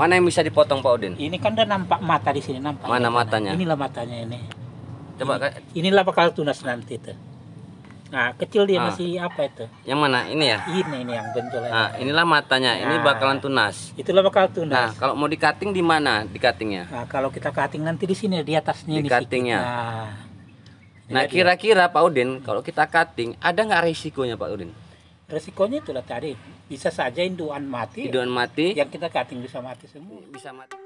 Mana yang bisa dipotong Pak Udin? Ini kan udah nampak mata di sini nampak. Mana ya, matanya? Inilah matanya ini. Coba ini, inilah bakal tunas nanti tuh. Nah, kecil dia ah. masih apa itu? Yang mana? Ini ya? Ini ini yang Ah, Nah, inilah matanya. Nah, ini bakalan tunas. Itulah bakal tunas. Nah, kalau mau dikating di mana dikatingnya? Nah, kalau kita kating nanti di sini di atasnya di katingnya. Nah, nah kira-kira Pak Udin, kalau kita kating ada nggak risikonya Pak Udin? Risikonya itulah tadi bisa saja induan mati. Induan mati. Yang kita cutting bisa mati semua. Bisa mati.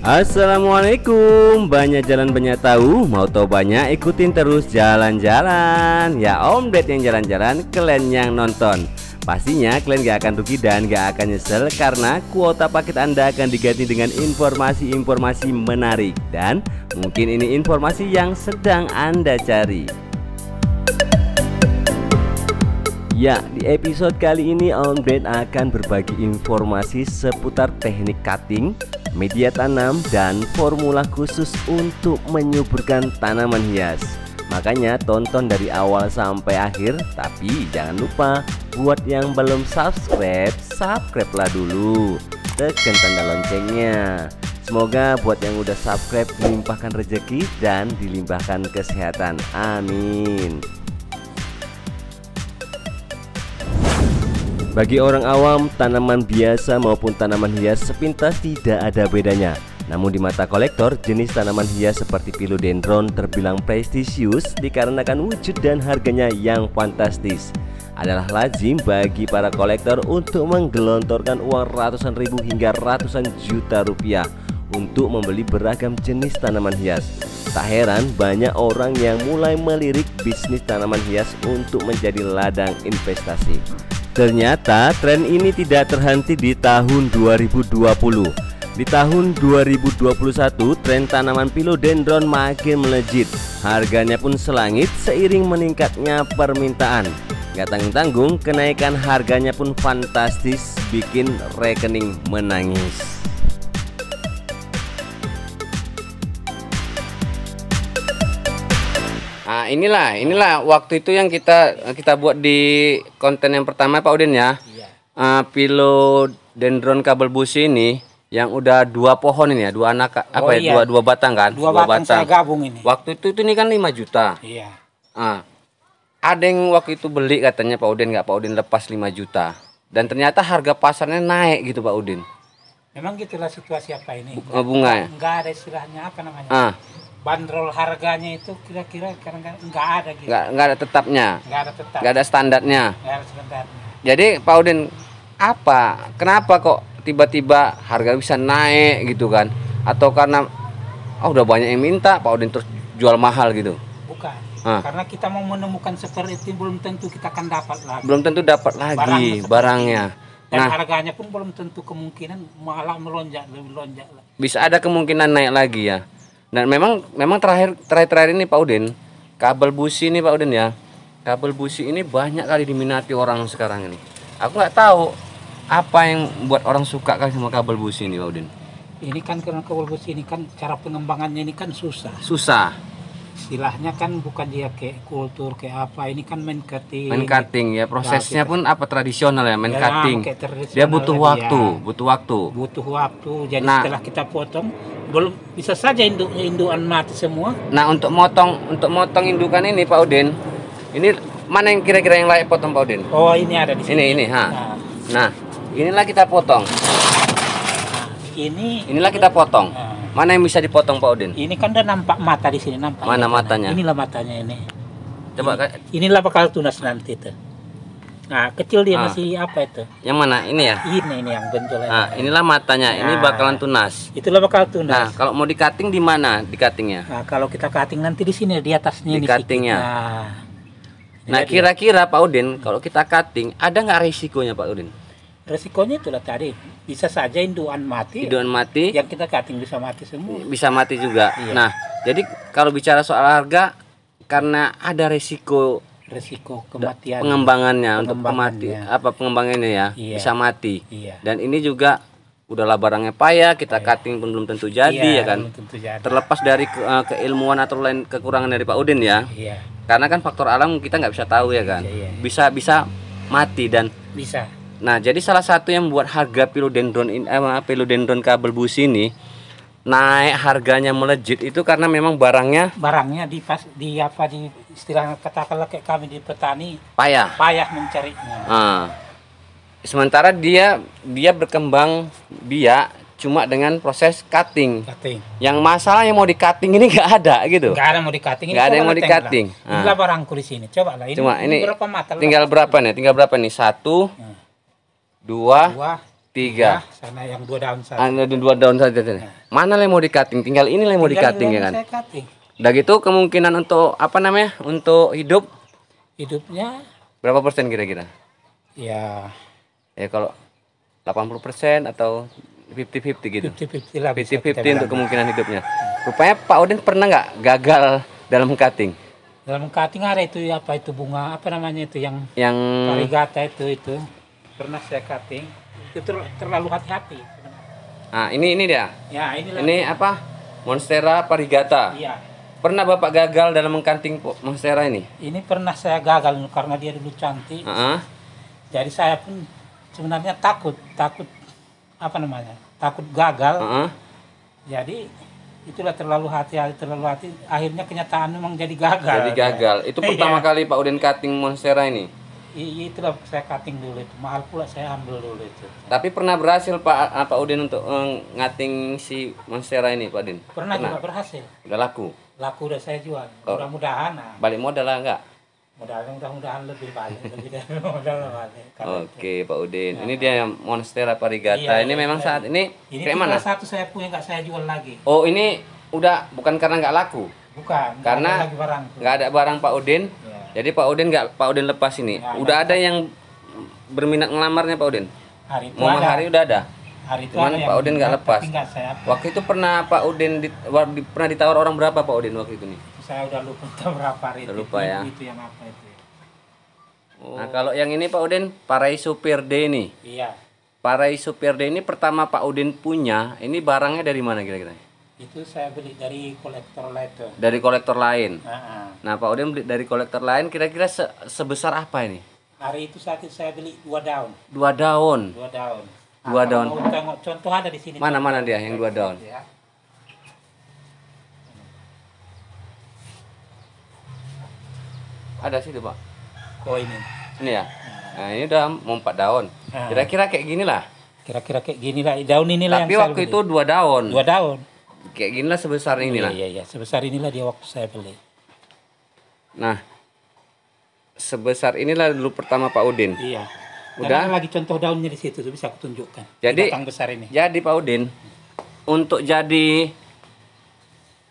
Assalamualaikum Banyak jalan banyak tahu Mau tahu banyak ikutin terus jalan-jalan Ya om Ded yang jalan-jalan Kalian yang nonton Pastinya kalian gak akan rugi dan gak akan nyesel karena kuota paket Anda akan diganti dengan informasi-informasi menarik dan mungkin ini informasi yang sedang Anda cari. Ya, di episode kali ini Om Ben akan berbagi informasi seputar teknik cutting, media tanam, dan formula khusus untuk menyuburkan tanaman hias. Makanya tonton dari awal sampai akhir Tapi jangan lupa buat yang belum subscribe, subscribe lah dulu Tekan tanda loncengnya Semoga buat yang udah subscribe dilimpahkan rezeki dan dilimpahkan kesehatan Amin Bagi orang awam, tanaman biasa maupun tanaman hias sepintas tidak ada bedanya namun di mata kolektor, jenis tanaman hias seperti philodendron terbilang prestisius dikarenakan wujud dan harganya yang fantastis. Adalah lazim bagi para kolektor untuk menggelontorkan uang ratusan ribu hingga ratusan juta rupiah untuk membeli beragam jenis tanaman hias. Tak heran banyak orang yang mulai melirik bisnis tanaman hias untuk menjadi ladang investasi. Ternyata tren ini tidak terhenti di tahun 2020 di tahun 2021, tren tanaman pilodendron makin melejit. Harganya pun selangit seiring meningkatnya permintaan. Gak tanggung-tanggung, kenaikan harganya pun fantastis, bikin rekening menangis. Nah, inilah, inilah waktu itu yang kita eh, kita buat di konten yang pertama Pak Udin ya. Iya. Uh, ah, pilodendron kabel busi ini yang udah dua pohon ini ya dua anak oh apa ya, iya. ya dua dua batang kan dua, dua batang, batang saya gabung ini waktu itu ini kan lima juta iya ah ada yang waktu itu beli katanya Pak Udin nggak Pak Udin lepas lima juta dan ternyata harga pasarnya naik gitu Pak Udin memang gitulah situasi apa ini bunga, eh, bunga ya nggak ada istilahnya apa namanya ah bandrol harganya itu kira-kira karena nggak ada gitu nggak nggak ada tetapnya nggak ada tetap nggak ada standarnya nggak ada standarnya jadi Pak Udin apa kenapa kok tiba-tiba harga bisa naik gitu kan atau karena oh udah banyak yang minta Pak Udin terus jual mahal gitu bukan Hah. karena kita mau menemukan seperti itu belum tentu kita akan dapat lagi belum tentu dapat lagi Barang barangnya dan nah, harganya pun belum tentu kemungkinan malah melonjak lebih lonjak bisa ada kemungkinan naik lagi ya dan memang memang terakhir terakhir terakhir ini Pak Udin kabel busi ini Pak Udin ya kabel busi ini banyak kali diminati orang sekarang ini aku nggak tahu apa yang buat orang suka kan sama kabel busi ini Pak Udin? Ini kan karena kabel busi ini kan cara pengembangannya ini kan susah. Susah. Istilahnya kan bukan dia kayak kultur kayak apa, ini kan main cutting. Main cutting ya, nah, prosesnya gitu. pun apa tradisional ya, main cutting. Dia butuh waktu, dia. Ya. butuh waktu. Butuh waktu. Jadi nah, setelah kita potong belum bisa saja induk indukan mati semua. Nah, untuk motong untuk motong indukan ini Pak Udin, ini mana yang kira-kira yang layak potong Pak Udin? Oh, ini ada di sini. Ini ini, ha. Nah, nah inilah kita potong nah, ini inilah kita potong nah. mana yang bisa dipotong Pak Udin ini kan udah nampak mata di sini nampak mana ya, matanya kan? inilah matanya ini coba ini, inilah bakal tunas nanti tuh nah kecil dia nah. masih apa itu yang mana ini ya ini ini yang benjol nah, inilah matanya nah, ini bakalan tunas itulah bakal tunas nah kalau mau dikating di mana dikatingnya nah kalau kita kating nanti di sini di atasnya di katingnya nah, nah kira-kira Pak Udin kalau kita cutting, ada nggak risikonya Pak Udin resikonya itulah tadi bisa saja induan mati induan mati yang kita cutting bisa mati semua bisa mati juga iya. nah jadi kalau bicara soal harga karena ada resiko resiko kematian pengembangannya, pengembangannya. untuk mati. apa pengembangannya ya iya. bisa mati iya. dan ini juga udahlah barangnya payah kita iya. cutting pun belum tentu jadi iya, ya kan tentu jadi. terlepas dari ke, eh, keilmuan atau lain kekurangan dari Pak Udin ya iya. karena kan faktor alam kita nggak bisa tahu ya kan iya, iya. bisa bisa mati dan bisa Nah, jadi salah satu yang buat harga pilodendron ini eh, pilodendron kabel bus ini naik harganya melejit itu karena memang barangnya barangnya di pas di apa di istilah kata kayak kami di petani payah payah mencarinya. Nah, sementara dia dia berkembang biak cuma dengan proses cutting. Cutting. Yang masalah yang mau di cutting ini nggak ada gitu. Nggak ada mau di cutting. Nggak ada yang mau di cutting. ini ah. Tinggal barangku di sini. Coba lah ini. Cuma berapa mata? Tinggal berapa nih? Tinggal berapa nih? Satu. Ya dua, dua tiga. sana yang dua daun saja. Ada dua daun saja. Nah. Mana yang mau di cutting? Tinggal ini yang mau di cutting ya kan? Saya Cutting. Udah gitu kemungkinan untuk apa namanya? Untuk hidup? Hidupnya berapa persen kira-kira? Ya. Ya kalau 80 persen atau 50-50 gitu? 50-50 lah. 50-50 untuk kemungkinan hidupnya. Rupanya Pak Odin pernah nggak gagal dalam cutting? Dalam cutting ada itu apa itu bunga apa namanya itu yang yang parigata itu itu pernah saya cutting itu ter terlalu hati-hati. Nah, ini ini dia. Ya, ini. ini apa? Monstera parigata. Iya. Pernah Bapak gagal dalam mengkanting monstera ini? Ini pernah saya gagal karena dia dulu cantik. Uh -huh. Jadi saya pun sebenarnya takut, takut apa namanya? Takut gagal. Uh -huh. Jadi itulah terlalu hati-hati terlalu hati akhirnya kenyataan memang jadi gagal jadi gagal itu iya. pertama kali Pak Udin cutting monstera ini Iya, iya, itulah saya cutting dulu itu mahal pula saya ambil dulu itu tapi pernah berhasil pak Pak Udin untuk eh, ngating si monstera ini Pak Udin pernah, pernah juga berhasil udah laku laku udah saya jual oh. mudah-mudahan nah. balik modal lah enggak modalnya mudah-mudahan lebih balik lebih dari modal balik oke okay, Pak Udin ya. ini nah. dia yang monstera parigata iya, ini iya, memang iya. saat ini ini kayak mana satu saya punya nggak saya jual lagi oh ini udah bukan karena nggak laku bukan karena nggak ada barang Pak Udin ya jadi Pak Udin nggak Pak Udin lepas ini. udah ada, yang berminat ngelamarnya Pak Udin? Hari itu Momen ada. Hari udah ada. Hari itu Cuman ada Pak Udin nggak lepas. Saya... Waktu itu pernah Pak Udin di, di, pernah ditawar orang berapa Pak Udin waktu itu nih? Saya udah lupa berapa hari udah lupa itu, ya. Itu yang apa itu. Oh. Nah, kalau yang ini Pak Udin Parai Supir D ini. Iya. Parai Supir D ini pertama Pak Udin punya, ini barangnya dari mana kira-kira? Itu saya beli dari kolektor lain. Dari kolektor lain. Uh ah, -huh. Ah. Nah, Pak Udin beli dari kolektor lain kira-kira se sebesar apa ini? Hari itu saat itu saya beli dua daun. Dua daun. Dua daun. Dua nah, daun. Tengok contoh ada di sini. Mana mana dia yang dua daun? Ya. Ada tuh Pak. Oh, ini. Ini ya. Nah, ini udah mau empat daun. Ah. Kira-kira kayak gini lah. Kira-kira kayak gini lah. Daun ini inilah Tapi yang waktu itu dua daun. Dua daun. Kayak gini lah sebesar inilah. Iya, iya, iya. Sebesar inilah dia waktu saya beli. Nah, sebesar inilah dulu pertama Pak Udin. Iya. Udah. lagi contoh daunnya di situ bisa aku tunjukkan. Jadi batang besar ini. Jadi Pak Udin untuk jadi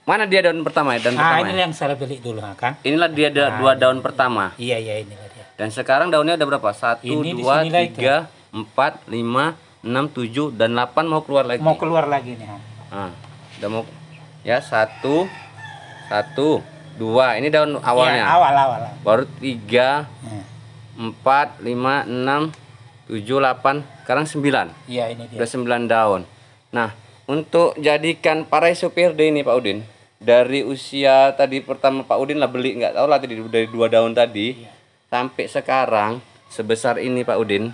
Mana dia daun pertama ya? dan ah, pertama. ini ya? yang saya beli dulu kan. Inilah dia nah, dua daun pertama. Iya iya inilah dia. Dan sekarang daunnya ada berapa? Satu, ini dua, tiga, itu. empat, lima, enam, tujuh, dan delapan mau keluar lagi. Mau keluar lagi nih. Ah, udah mau ya satu, satu, dua ini daun awalnya ya, awal awal baru tiga iya. empat lima enam tujuh delapan sekarang sembilan iya ini dia udah sembilan daun nah untuk jadikan parai deh ini Pak Udin dari usia tadi pertama Pak Udin lah beli nggak tahu lah tadi dari dua daun tadi ya. sampai sekarang sebesar ini Pak Udin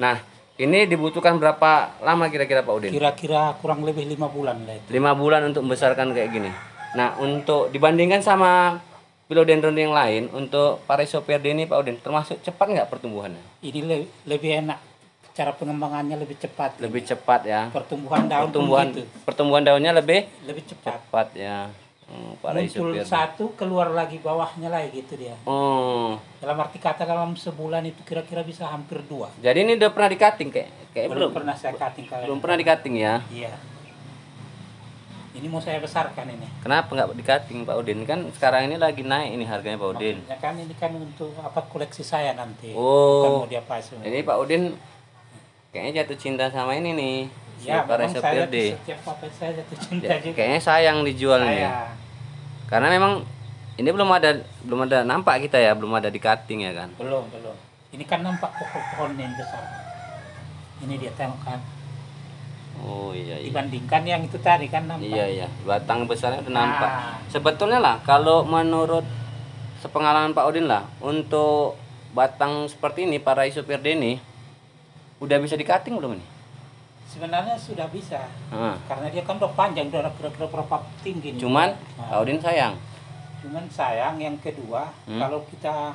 nah ini dibutuhkan berapa lama kira-kira Pak Udin? Kira-kira kurang lebih lima bulan lah Lima bulan untuk membesarkan kayak gini. Nah, untuk dibandingkan sama Philodendron yang lain, untuk Parisopierde ini Pak Udin termasuk cepat nggak pertumbuhannya? Ini le lebih enak. Cara pengembangannya lebih cepat. Lebih ini. cepat ya. Pertumbuhan daun pertumbuhan, gitu. Pertumbuhan daunnya lebih lebih cepat. Cepat ya. Hmm, muncul satu keluar lagi bawahnya lagi gitu dia hmm. dalam arti kata dalam sebulan itu kira-kira bisa hampir dua jadi ini udah pernah dikating kayak kayak belum, belum pernah saya kating belum pernah dikating ya iya ini mau saya besarkan ini kenapa nggak di cutting Pak Udin kan sekarang ini lagi naik ini harganya Pak Udin Ya kan ini kan untuk apa koleksi saya nanti oh Bukan dia pasang ini Pak Udin kayaknya jatuh cinta sama ini nih ya memang saya setiap apa saya jatuh ya, cinta ya, juga. kayaknya sayang dijualnya saya. karena memang ini belum ada belum ada nampak kita ya belum ada di cutting ya kan belum belum ini kan nampak pokok pohon yang besar ini dia tengok kan Oh iya, iya. Dibandingkan yang itu tadi kan nampak. Iya iya, batang besarnya itu nampak. Nah. Sebetulnya lah kalau menurut sepengalaman Pak Odin lah untuk batang seperti ini para isu ini udah bisa dikating belum ini? Sebenarnya sudah bisa. Hmm. Karena dia kan udah panjang, udah kira-kira berapa tinggi nih. Cuman nah. Pak Odin sayang. Cuman sayang yang kedua, hmm. kalau kita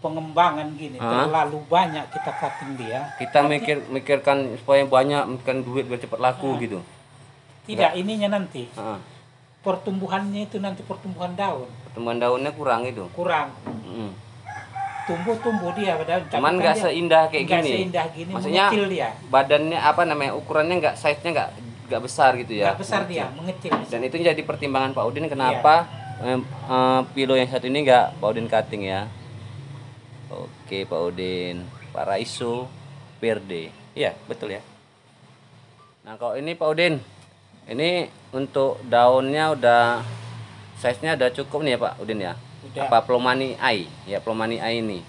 pengembangan gini ha? terlalu banyak kita cutting dia kita nanti, mikir mikirkan supaya banyak mikirkan duit biar cepat laku ha? gitu tidak Enggak. ininya nanti ha? pertumbuhannya itu nanti pertumbuhan daun pertumbuhan daunnya kurang itu kurang hmm. tumbuh-tumbuh dia padahal cuman nggak seindah kayak gak gini seindah gini maksudnya dia. badannya apa namanya ukurannya nggak size nya nggak nggak besar gitu ya nggak besar mengecil. dia mengecil dan itu jadi pertimbangan Pak Udin kenapa iya. Eh, eh, pilo yang satu ini nggak Pak Udin cutting ya Oke Pak Udin, Pak Raiso, Verde. Iya, betul ya. Nah, kalau ini Pak Udin, ini untuk daunnya udah size-nya udah cukup nih ya Pak Udin ya. Udah. Apa plomani ai? Ya, plomani ai ini.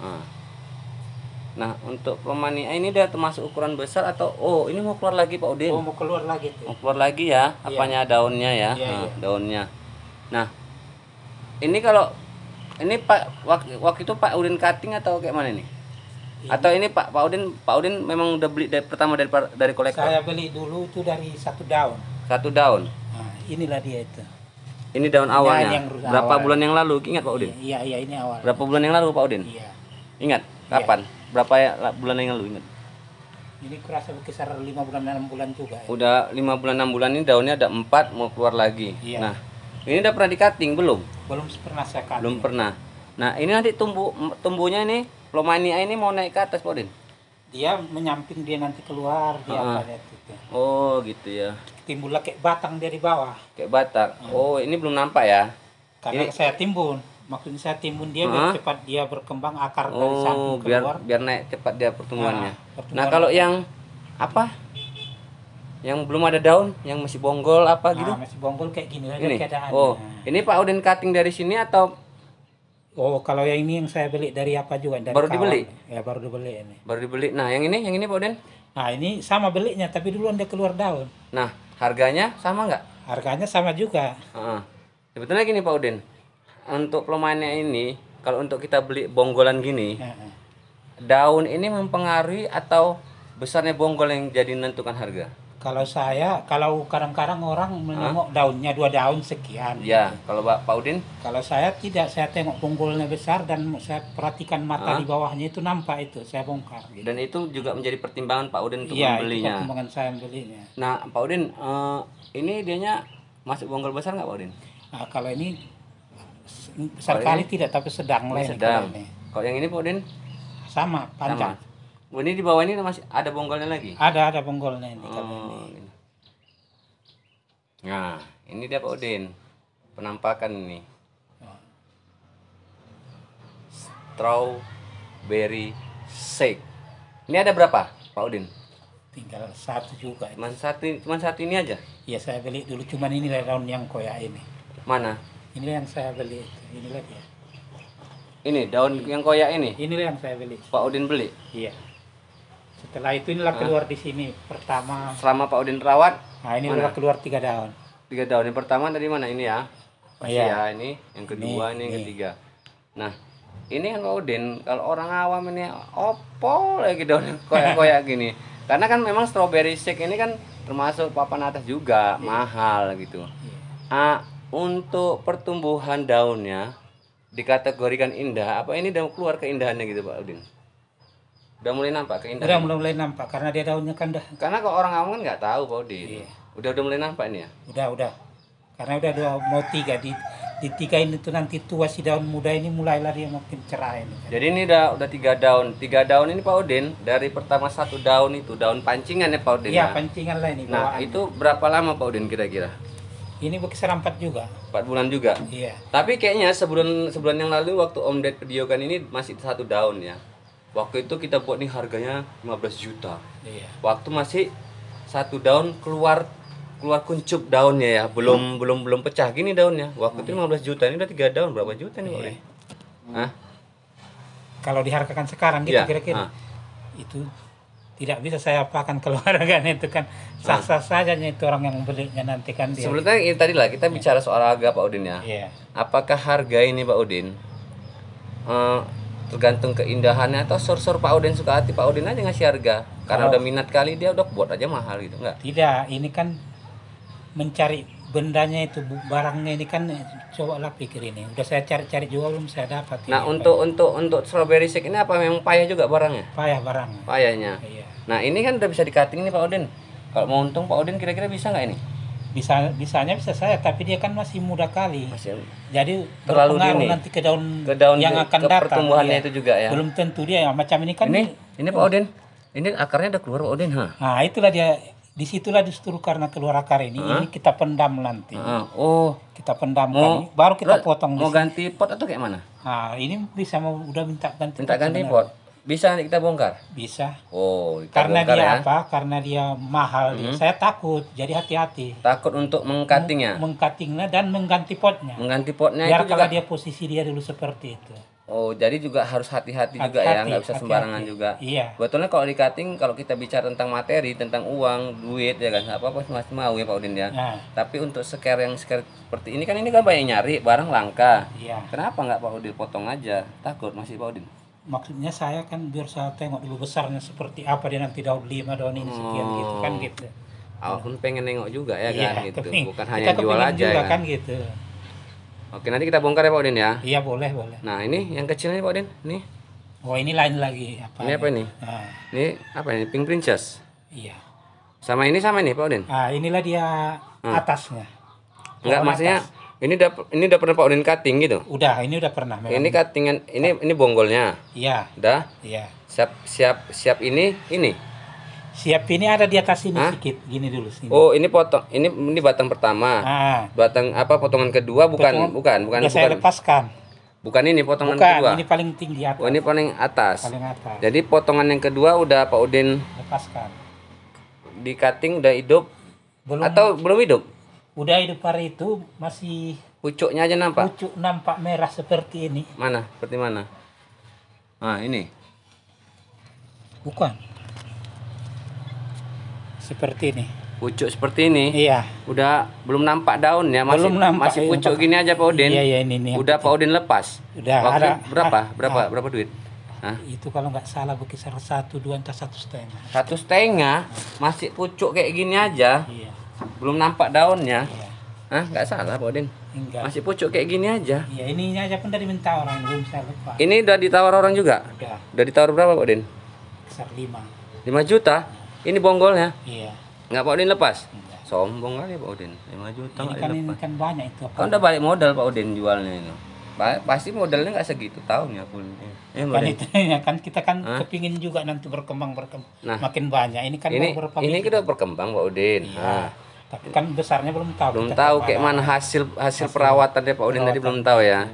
Nah. nah untuk plomani ai ini dia termasuk ukuran besar atau oh, ini mau keluar lagi Pak Udin? Oh, mau keluar lagi tuh. Mau keluar lagi ya, iya. apanya iya. daunnya ya. Iya, nah, iya. daunnya. Nah, ini kalau ini Pak waktu, waktu itu Pak Udin cutting atau kayak mana nih? Ini. Iya. Atau ini Pak Pak Udin Pak Udin memang udah beli dari, pertama dari dari kolektor. Saya beli dulu itu dari satu daun. Satu daun. Nah, inilah dia itu. Ini daun awalnya. Yang Berapa awal. bulan yang lalu ingat Pak Udin? Iya, iya ini awal. Berapa bulan yang lalu Pak Udin? Iya. Ingat iya. kapan? ya. Berapa ya, bulan yang lalu ingat? Ini kurasa berkisar lima bulan enam bulan juga. Ya? Udah lima bulan enam bulan ini daunnya ada empat mau keluar lagi. Iya. Nah, ini udah pernah di cutting belum? Belum pernah saya cutting. Belum pernah. Nah, ini nanti tumbuh tumbuhnya ini plomania ini mau naik ke atas, Pak Dia menyamping dia nanti keluar dia ah. ah. Oh, gitu ya. Timbullah kayak batang dari bawah. Kayak batang. Hmm. Oh, ini belum nampak ya. Karena ini... saya timbun maksudnya saya timbun dia biar ah. cepat dia berkembang akar oh, dari samping oh, keluar biar biar naik cepat dia pertumbuhannya ah, nah, pertumbuhan nah kalau yang apa yang belum ada daun, yang masih bonggol apa ah, gitu? Nah, masih bonggol kayak gini aja ini. keadaannya. Oh, ini Pak Udin cutting dari sini atau Oh, kalau yang ini yang saya beli dari apa juga? Dari baru kawan. dibeli? Ya, baru dibeli ini. Baru dibeli. Nah, yang ini, yang ini Pak Udin? Nah, ini sama belinya, tapi dulu anda keluar daun. Nah, harganya sama nggak? Harganya sama juga. Heeh. Sebetulnya gini Pak Udin, untuk pemainnya ini, kalau untuk kita beli bonggolan gini, uh daun ini mempengaruhi atau besarnya bonggol yang jadi menentukan harga? kalau saya kalau kadang-kadang orang menengok Hah? daunnya dua daun sekian ya kalau pak pak udin kalau saya tidak saya tengok punggulnya besar dan saya perhatikan mata Hah? di bawahnya itu nampak itu saya bongkar gitu. dan itu juga menjadi pertimbangan pak udin untuk ya, membelinya Iya, pertimbangan saya membelinya nah pak udin uh, ini dianya masuk bonggol besar nggak pak udin nah, kalau ini besar kali tidak tapi sedang lah oh, sedang kalau yang ini pak udin sama panjang sama ini di bawah ini masih ada bonggolnya lagi ada ada bonggolnya ini, oh, ini. nah ini dia Pak Udin penampakan ini strawberry shake ini ada berapa Pak Udin tinggal satu juga cuma satu cuma satu ini aja Iya saya beli dulu cuman ini daun yang koya ini mana ini yang saya beli ini lagi ya ini daun yang koyak ini ini yang saya beli Pak Udin beli iya setelah itu inilah keluar di sini pertama. Selama Pak Udin rawat. Nah ini mana? keluar tiga daun. Tiga daun yang pertama dari mana ini ya? Oh, iya. ya ini yang kedua ini, ini yang ini. ketiga. Nah ini kan Pak Udin kalau orang awam ini opo lagi daun koyak-koyak gini. Karena kan memang strawberry shake ini kan termasuk papan atas juga iya. mahal gitu. iya. A, ah, untuk pertumbuhan daunnya dikategorikan indah apa ini daun keluar keindahannya gitu Pak Udin? udah mulai nampak keindahan udah mulai mulai nampak karena dia daunnya kan dah karena kalau orang awam kan nggak tahu pak Udin iya. udah udah mulai nampak ini ya udah udah karena udah dua mau tiga di di tiga ini tuh nanti tua si daun muda ini mulailah dia makin cerah ini kan. jadi ini udah udah tiga daun tiga daun ini Pak Odin dari pertama satu daun itu daun pancingan ya Pak Odin iya nah. pancingan lah ini nah bawaannya. itu berapa lama Pak Odin kira-kira ini berkisaran empat juga empat bulan juga iya tapi kayaknya sebulan sebulan yang lalu waktu Om Ded Pediogan ini masih satu daun ya waktu itu kita buat nih harganya 15 juta iya. waktu masih satu daun keluar keluar kuncup daunnya ya belum hmm. belum belum pecah gini daunnya waktu hmm. itu 15 juta ini udah tiga daun berapa juta nih iya. hmm. kalau dihargakan sekarang gitu iya. kira-kira ya. itu tidak bisa saya apakan kalau itu kan sah sah saja itu orang yang belinya nanti kan dia. sebetulnya ini tadi lah kita iya. bicara soal harga Pak Udin ya yeah. apakah harga ini Pak Udin uh, tergantung keindahannya atau sor-sor Pak Odin suka hati Pak Odin aja ngasih harga karena oh. udah minat kali dia udah buat aja mahal gitu enggak tidak ini kan mencari bendanya itu barangnya ini kan coba lah pikir ini udah saya cari-cari juga belum saya dapat nah ini, untuk untuk untuk strawberry shake ini apa memang payah juga barangnya payah barangnya. payahnya iya. nah ini kan udah bisa dikating nih Pak Odin kalau mau untung Pak Odin kira-kira bisa nggak ini bisa bisanya bisa saya tapi dia kan masih muda kali masih, jadi terlalu dini nanti ke daun, ke daun yang akan ke datang pertumbuhannya ya. itu juga ya belum tentu dia macam ini kan ini ini pak oh. Odin ini akarnya udah keluar pak Odin ha nah itulah dia disitulah disuruh karena keluar akar ini huh? ini kita pendam nanti oh kita pendam mau, baru kita potong mau ganti pot atau kayak mana nah ini bisa mau udah minta ganti minta pot ganti pot bisa nanti kita bongkar? Bisa. Oh, kita karena dia ya. apa? Karena dia mahal hmm. dia. Saya takut, jadi hati-hati. Takut untuk mengkatingnya. Mengkatingnya dan mengganti potnya. Mengganti potnya Biar itu kalau juga... dia posisi dia dulu seperti itu. Oh, jadi juga harus hati-hati juga ya, nggak bisa hati, sembarangan juga. Iya. Betulnya kalau di cutting, kalau kita bicara tentang materi, tentang uang, duit, ya kan, apa-apa masih mau ya Pak Udin ya. Nah. Tapi untuk sekar yang sekar seperti ini kan ini kan banyak nyari barang langka. Iya. Kenapa nggak Pak Udin potong aja? Takut masih Pak Udin? maksudnya saya kan biar saya tengok dulu besarnya seperti apa dia nanti daun lima daun ini sekian gitu kan hmm. gitu Alfun pengen nengok juga ya iya, kan ya, gitu bukan hanya jual aja juga, kan? kan gitu Oke nanti kita bongkar ya Pak Odin ya iya boleh boleh nah ini yang kecil kecilnya Pak Odin nih. oh ini lain lagi apa ini apa ya? ini nah. ini apa ini Pink Princess iya sama ini sama ini Pak Odin ah inilah dia hmm. atasnya Enggak, maksudnya atas ini udah ini udah pernah Pak Udin cutting gitu? Udah, ini udah pernah memang. Ini cuttingan ini ini bonggolnya. Iya. Udah? Iya. Siap siap siap ini ini. Siap ini ada di atas ini Hah? sedikit, gini dulu sini. Oh, ini potong. Ini ini batang pertama. Ah. Batang apa potongan kedua bukan Betul. bukan bukan bukan. Saya lepaskan. Bukan ini potongan bukan, kedua. ini paling tinggi atas. Oh, ini paling atas. Paling atas. Jadi potongan yang kedua udah Pak Udin lepaskan. Di cutting udah hidup. Belum. Atau belum hidup? udah hidup hari itu masih pucuknya aja nampak pucuk nampak merah seperti ini mana seperti mana Nah, ini bukan seperti ini pucuk seperti ini iya udah belum nampak daun ya masih belum nampak, masih iya, pucuk iya, gini aja Pak Udin. iya, iya, ini, ini udah Pak Udin lepas udah Waktu ada, berapa ah, berapa Ada. Ah. berapa duit Hah? itu kalau nggak salah berkisar satu dua entah satu setengah satu setengah masih pucuk kayak gini aja iya belum nampak daunnya ya, Hah, nggak salah Pak Odin Enggak. masih pucuk kayak gini aja iya ini aja pun dari minta orang belum saya lupa ini udah ditawar orang juga udah udah ditawar berapa Pak Odin sekitar lima lima juta ya. ini bonggolnya iya nggak Pak Udin lepas Enggak. sombong kali ya, Pak Udin. lima juta ini kan, ini kan banyak itu kan udah balik modal Pak Udin jualnya ini pasti modalnya nggak segitu ya pun ya, kan itu ya kan kita kan Hah? kepingin juga nanti berkembang berkembang nah, makin banyak ini kan ini, ini kita berkembang pak Udin iya. nah, tapi kan besarnya belum tahu belum tahu kayak mana hasil hasil, hasil perawatannya Pak Udin tadi belum tahu ya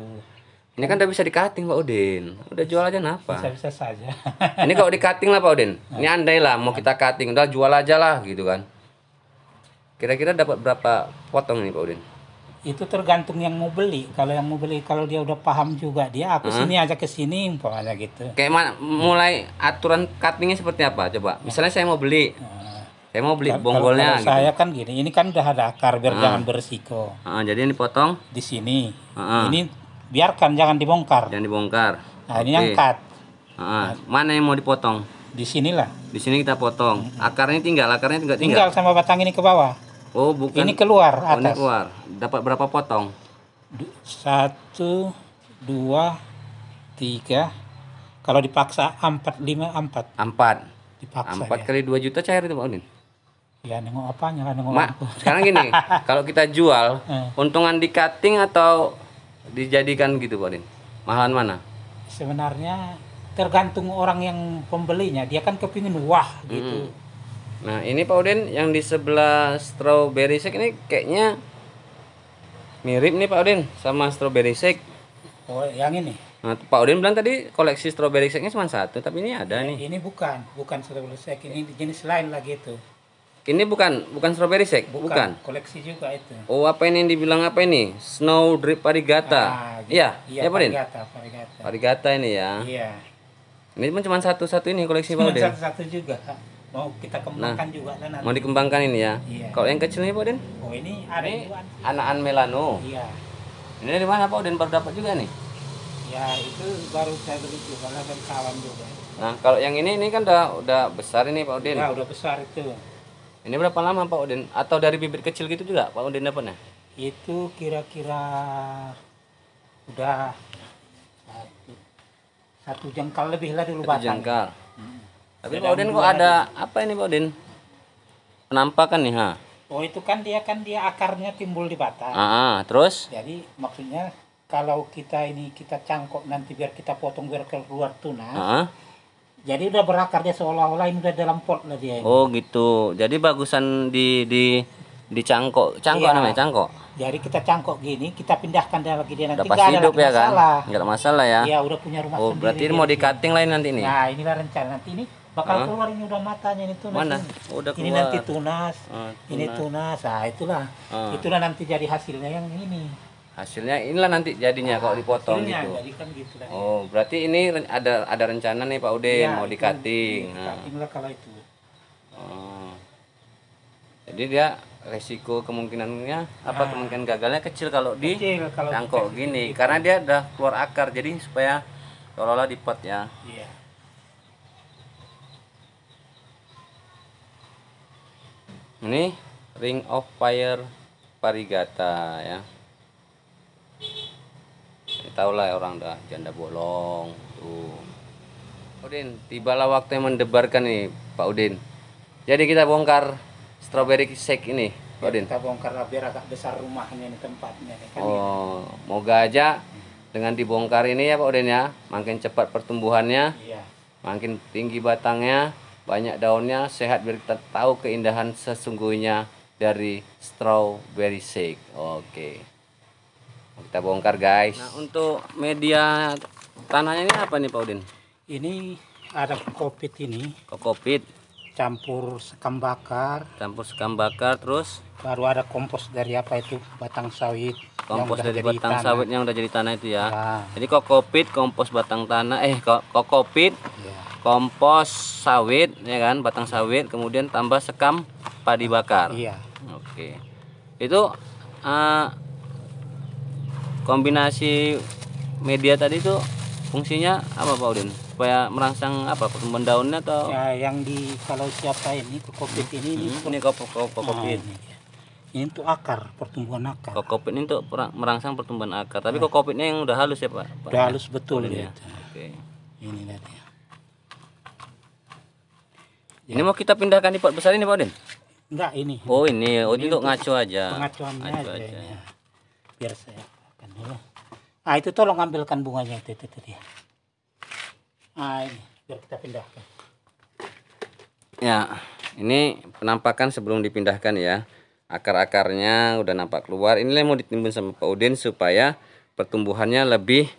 ini kan udah bisa dikating Pak Udin udah jual aja napa bisa bisa saja ini kalau dikating lah Pak Udin ini andai lah mau kita cutting udah jual aja lah gitu kan kira-kira dapat berapa potong nih Pak Udin itu tergantung yang mau beli kalau yang mau beli kalau dia udah paham juga dia aku hmm? sini aja ke sini umpamanya gitu kayak mana mulai aturan cuttingnya seperti apa coba misalnya saya mau beli hmm saya mau beli kan, kalo, bonggolnya kalau gitu. saya gitu. kan gini ini kan udah ada akar biar uh, jangan berisiko uh, jadi ini potong di sini uh, ini biarkan jangan dibongkar jangan dibongkar nah okay. ini yang uh, nah, mana yang mau dipotong di sinilah di sini kita potong akarnya tinggal akarnya tinggal tinggal, sama batang ini ke bawah oh bukan ini keluar atas oh, ini keluar dapat berapa potong satu dua tiga kalau dipaksa empat lima empat empat dipaksa empat ya. kali dua juta cair itu pak Udin Ya nengok apa kan nengok Mak, lampu. sekarang gini, kalau kita jual, eh. untungan di cutting atau dijadikan gitu Pak Din? Mahalan mana? Sebenarnya tergantung orang yang pembelinya, dia kan kepingin wah hmm. gitu. Hmm. Nah ini Pak Udin yang di sebelah strawberry shake ini kayaknya mirip nih Pak Udin sama strawberry shake. Oh yang ini? Nah, Pak Udin bilang tadi koleksi strawberry shake-nya cuma satu, tapi ini ada nih. Ini bukan, bukan strawberry shake, ini jenis lain lagi itu. Ini bukan bukan strawberry shake, bukan. bukan. Koleksi juga itu. Oh, apa ini yang dibilang apa ini? Snow drip parigata. Ah, iya. Iya, ya, parigata, parigata. Parigata ini ya. Iya. Ini cuma satu-satu ini koleksi Den. satu-satu juga. Mau kita nah, kembangkan nah, juga Nanti. Mau dikembangkan ini ya. Iya. Kalau yang kecil ini Pak Den? Oh, ini ada ini anakan melano. Iya. Ini dari mana Pak Den baru dapat juga nih? Ya, itu baru saya beli juga lah kawan juga. Nah, kalau yang ini ini kan udah udah besar ini Pak Den. Ya, udah besar itu. Ini berapa lama Pak Udin? Atau dari bibit kecil gitu juga Pak Udin dapatnya? Itu kira-kira udah satu, satu jengkal lebih lah dulu batang. jengkal. Hmm. Tapi Pak Udin kok ada apa ini Pak Udin? Penampakan nih ha? Oh itu kan dia kan dia akarnya timbul di batang. Ah, ah, terus? Jadi maksudnya kalau kita ini kita cangkok nanti biar kita potong biar keluar tunas. Ah, ah. Jadi udah berakar dia seolah-olah ini udah dalam pot lah dia. Oh gitu. Jadi bagusan di di di cangkok, cangkok iya. namanya cangkok. Jadi kita cangkok gini, kita pindahkan dia lagi dia nanti. Udah pasti hidup ya kan? masalah. kan? Enggak ada masalah ya. Iya, udah punya rumah oh, sendiri. Oh, berarti mau di cutting lain nanti nah, ini. Nah, inilah rencana nanti ini bakal huh? keluar ini udah matanya ini tunas. Mana? Ini. Oh, udah keluar. Ini nanti tunas. Uh, tunas. Ini tunas. Nah, itulah. Uh. Itulah nanti jadi hasilnya yang ini hasilnya inilah nanti jadinya nah, kalau dipotong gitu. Kan gitu Oh, berarti ini ada ada rencana nih Pak Udin ya, mau dikating. Nah. lah kalau itu. Oh. Jadi dia resiko kemungkinannya nah. apa ah. kemungkinan gagalnya kecil kalau di kecil, gini gitu. karena dia udah keluar akar jadi supaya kalau di pot ya. Iya. Ini Ring of Fire Parigata ya tahu lah orang dah janda bolong tuh Udin tibalah waktu yang mendebarkan nih Pak Udin jadi kita bongkar strawberry shake ini Pak ya, Udin kita bongkar lah biar agak besar rumahnya ini tempatnya nih, kan ya. oh ya. moga aja dengan dibongkar ini ya Pak Udin ya makin cepat pertumbuhannya iya. makin tinggi batangnya banyak daunnya sehat biar kita tahu keindahan sesungguhnya dari strawberry shake oke okay. Kita bongkar guys. Nah untuk media tanahnya ini apa nih Pak Udin? Ini ada kokopit ini. Oh, kokopit. Campur sekam bakar. Campur sekam bakar terus. Baru ada kompos dari apa itu batang sawit. Kompos dari batang tanah. sawit yang udah jadi tanah itu ya. ya. Jadi kokopit, kompos batang tanah, eh kokopit, ya. kompos sawit, ya kan, batang sawit, kemudian tambah sekam padi bakar. Iya. Oke. Itu uh, kombinasi media tadi tuh fungsinya apa Pak Udin? Supaya merangsang apa pertumbuhan daunnya atau? Ya, yang di kalau siapa ini kokopit ini hmm, ini, ini kok kok Nah, ini. ini untuk akar pertumbuhan akar. Kokopit ini untuk merangsang pertumbuhan akar. Tapi nah. kokopitnya yang udah halus ya Pak? Udah halus betul ya. ya. Oke. Ini lihat ya. Ini mau kita pindahkan di pot besar ini Pak Udin? Enggak ini. Oh ini, oh ini, untuk ngaco aja. Pengacuannya ngaco aja. aja. Ya. Biar saya ya. Nah itu tolong ambilkan bunganya itu itu, itu dia. Nah ini biar kita pindahkan. Ya ini penampakan sebelum dipindahkan ya akar-akarnya udah nampak keluar ini yang mau ditimbun sama Pak Udin supaya pertumbuhannya lebih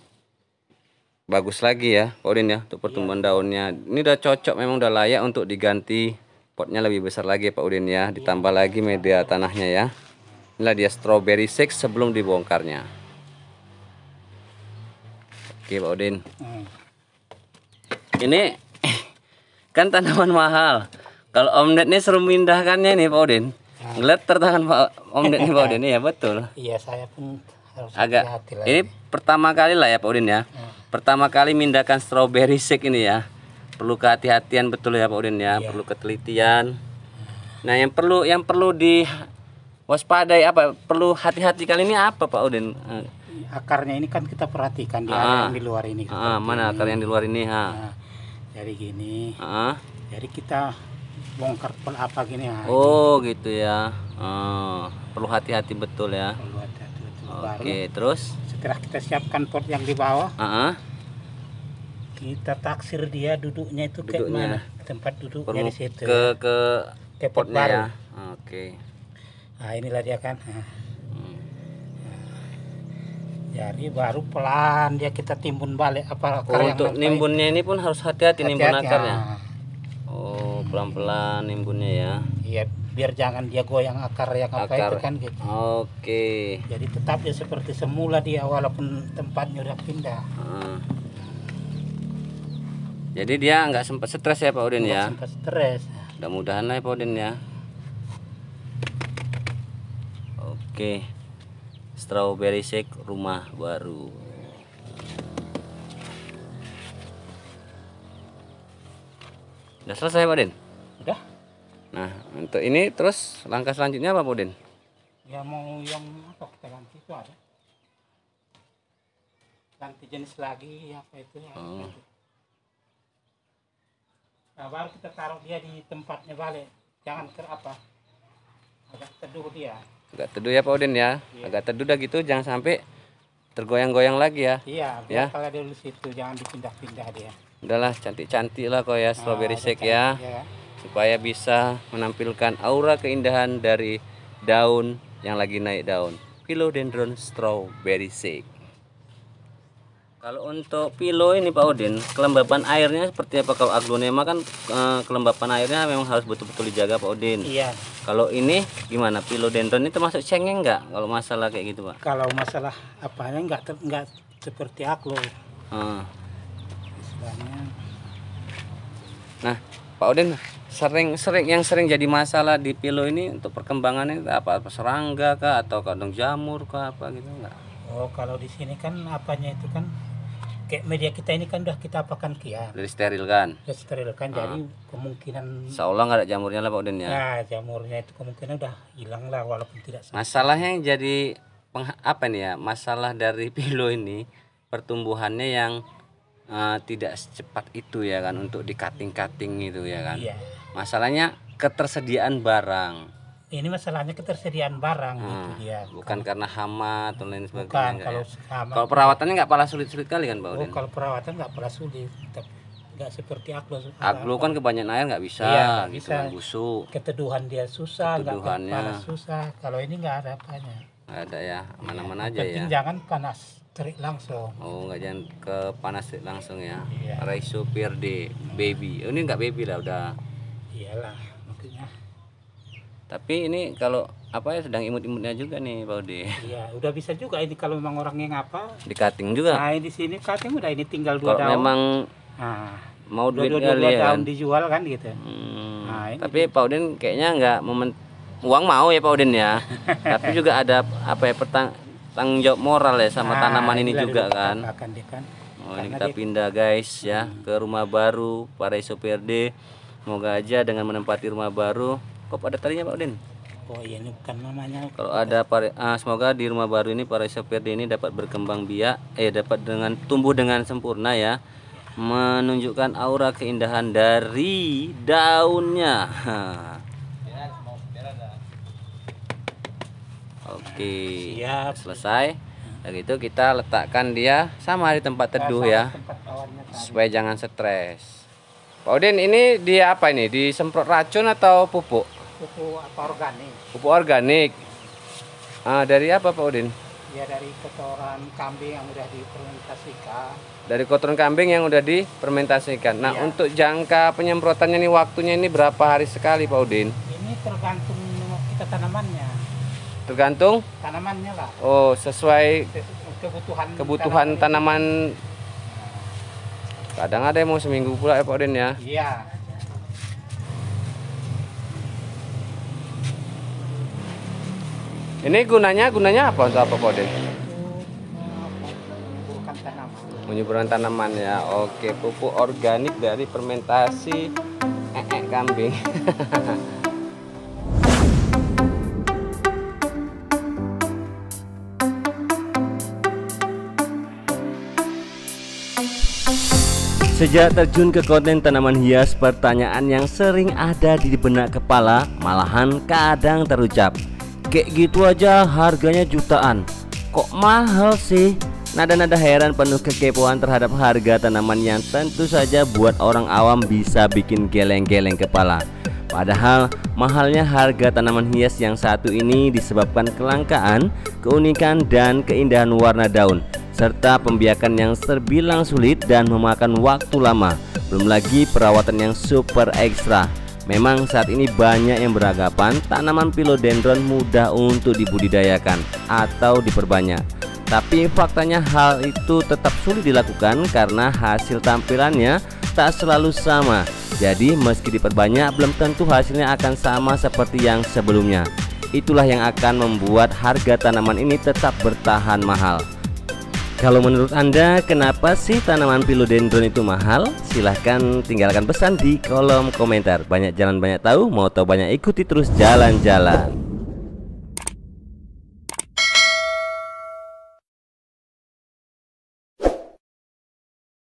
bagus lagi ya Pak Udin ya untuk pertumbuhan iya. daunnya ini udah cocok memang udah layak untuk diganti potnya lebih besar lagi ya, Pak Udin ya ditambah iya. lagi media tanahnya ya inilah dia strawberry six sebelum dibongkarnya Oke Pak Udin. Hmm. Ini kan tanaman mahal. Kalau Ded ini seru mindahkannya nih Pak Udin. Hmm. Ah. Ngeliat tertahan Pak Ded nih Pak Udin ya betul. Iya saya pun harus agak hati -hati ini pertama kali lah ya Pak Udin ya. Hmm. Pertama kali mindahkan strawberry shake ini ya. Perlu kehati-hatian betul ya Pak Udin ya. Iya. Perlu ketelitian. Nah yang perlu yang perlu di waspadai apa perlu hati-hati kali ini apa Pak Udin? akarnya ini kan kita perhatikan di area ah. yang di luar ini. Ah, mana akar yang di luar ini? Ha. Nah, ah. jadi gini. Ah. Jadi kita bongkar pel apa gini ya. Oh, ini. gitu ya. Oh, perlu hati-hati betul ya. Perlu hati-hati betul. Oke, okay, Baru, terus setelah kita siapkan pot yang di bawah. Ah. Kita taksir dia duduknya itu ke mana? Tempat duduknya Perlu di situ. Ke ke ke pot ya. baru. Ya. Oke. Okay. Nah, inilah dia kan. Nah jari baru pelan dia kita timbun balik apa akar oh, untuk nimbunnya ini pun harus hati-hati, hati nimbun akarnya ah. oh pelan-pelan nimbunnya ya iya biar jangan dia goyang akar yang akar. apa itu kan gitu oke okay. jadi tetap ya seperti semula dia walaupun tempatnya udah pindah hmm. jadi dia nggak sempat stres ya Pak Udin nggak ya sempat stres mudah-mudahan lah ya Pak Udin ya oke okay strawberry shake rumah baru udah selesai Pak Den? udah nah untuk ini terus langkah selanjutnya apa Pak Den? ya mau yang apa kita ganti itu ada ganti jenis lagi apa itu ya oh. nah baru kita taruh dia di tempatnya balik jangan ke apa agak teduh dia agak teduh ya Pak Udin ya iya. agak teduh dah gitu jangan sampai tergoyang-goyang lagi ya iya ya kalau ada di situ jangan dipindah-pindah dia udahlah cantik-cantik lah kok ya ah, strawberry nah, shake ya. ya supaya bisa menampilkan aura keindahan dari daun yang lagi naik daun philodendron strawberry shake kalau untuk pilo ini Pak Udin, kelembapan airnya seperti apa? Kalau aglonema kan eh, kelembapan airnya memang harus betul-betul dijaga Pak Udin. Iya. Kalau ini gimana? pilo denton ini termasuk cengeng nggak? Kalau masalah kayak gitu Pak? Kalau masalah apanya nggak nggak seperti aglo. Ah. Hmm. Nah, Pak Udin sering-sering yang sering jadi masalah di pilo ini untuk perkembangannya apa? Serangga kah atau kandung jamur kah apa gitu nggak? Oh, kalau di sini kan apanya itu kan kayak media kita ini kan udah kita apakan kia dari sterilkan kan sterilkan ah. jadi kemungkinan seolah nggak ada jamurnya lah pak Udin ya nah jamurnya itu kemungkinan udah hilang lah walaupun tidak sama. masalahnya yang jadi peng, apa nih ya masalah dari pilo ini pertumbuhannya yang uh, tidak secepat itu ya kan untuk di cutting cutting itu ya kan iya. masalahnya ketersediaan barang ini masalahnya ketersediaan barang nah, gitu dia. Bukan kalau, karena hama atau lain sebagainya. Bukan kalau ya? hama. Kalau perawatannya nggak pala sulit-sulit kali kan, Pak Oh, kalau perawatan nggak pala sulit, tapi nggak seperti aglo. Aglo kan kebanyakan air nggak bisa, iya, gitu bisa. kan busuk. Keteduhan dia susah, nggak susah. Kalau ini nggak ada apanya. Gak ada ya, mana-mana iya, aja Penting ya. jangan panas terik langsung. Oh, nggak jangan ke panas terik langsung ya. Iya. Raisu Pirde, baby. Oh, ini nggak baby lah, udah. Iyalah tapi ini kalau apa ya sedang imut-imutnya juga nih Pak Udi iya udah bisa juga ini kalau memang orangnya ngapa di cutting juga nah di sini cutting udah ini tinggal dua kalau daun memang nah, mau dua, duit dua, dua, dua, ya daun kan? dijual kan gitu hmm, nah, ini tapi Pak Udin kayaknya nggak momen uang mau ya Pak Udin ya tapi juga ada apa ya petang tanggung jawab moral ya sama nah, tanaman ini juga kan. Akan dia kan. Oh, ini kita dia... pindah guys ya hmm. ke rumah baru Pareso Verde. Semoga aja dengan menempati rumah baru kok ada talinya Pak Udin Oh iya ini bukan namanya. Kalau ada pare, ah, semoga di rumah baru ini para Firdi ini dapat berkembang biak, eh dapat dengan tumbuh dengan sempurna ya, menunjukkan aura keindahan dari daunnya. Oke, Siap. selesai. Lalu itu kita letakkan dia sama di tempat teduh ya, supaya jangan stres. Pak Udin, ini dia apa ini? Disemprot racun atau pupuk? pupuk organik pupuk organik ah, dari apa Pak Udin ya dari kotoran kambing yang sudah dipermentasikan dari kotoran kambing yang udah dipermentasikan nah ya. untuk jangka penyemprotannya ini waktunya ini berapa hari sekali Pak Udin ini tergantung kita tanamannya tergantung tanamannya lah oh sesuai kebutuhan kebutuhan tanaman, tanaman kadang ada yang mau seminggu pula ya Pak Udin ya iya Ini gunanya gunanya apa untuk apa Pak Menyuburkan tanaman ya. Oke, pupuk organik dari fermentasi ee kambing. Sejak terjun ke konten tanaman hias, pertanyaan yang sering ada di benak kepala malahan kadang terucap kayak gitu aja harganya jutaan kok mahal sih nada-nada heran penuh kekepoan terhadap harga tanaman yang tentu saja buat orang awam bisa bikin geleng-geleng kepala Padahal mahalnya harga tanaman hias yang satu ini disebabkan kelangkaan, keunikan dan keindahan warna daun serta pembiakan yang terbilang sulit dan memakan waktu lama. Belum lagi perawatan yang super ekstra. Memang saat ini banyak yang beragapan, tanaman philodendron mudah untuk dibudidayakan atau diperbanyak. Tapi faktanya hal itu tetap sulit dilakukan karena hasil tampilannya tak selalu sama. Jadi meski diperbanyak belum tentu hasilnya akan sama seperti yang sebelumnya. Itulah yang akan membuat harga tanaman ini tetap bertahan mahal. Kalau menurut Anda, kenapa sih tanaman philodendron itu mahal? Silahkan tinggalkan pesan di kolom komentar. Banyak jalan banyak tahu, mau tahu banyak ikuti terus jalan-jalan.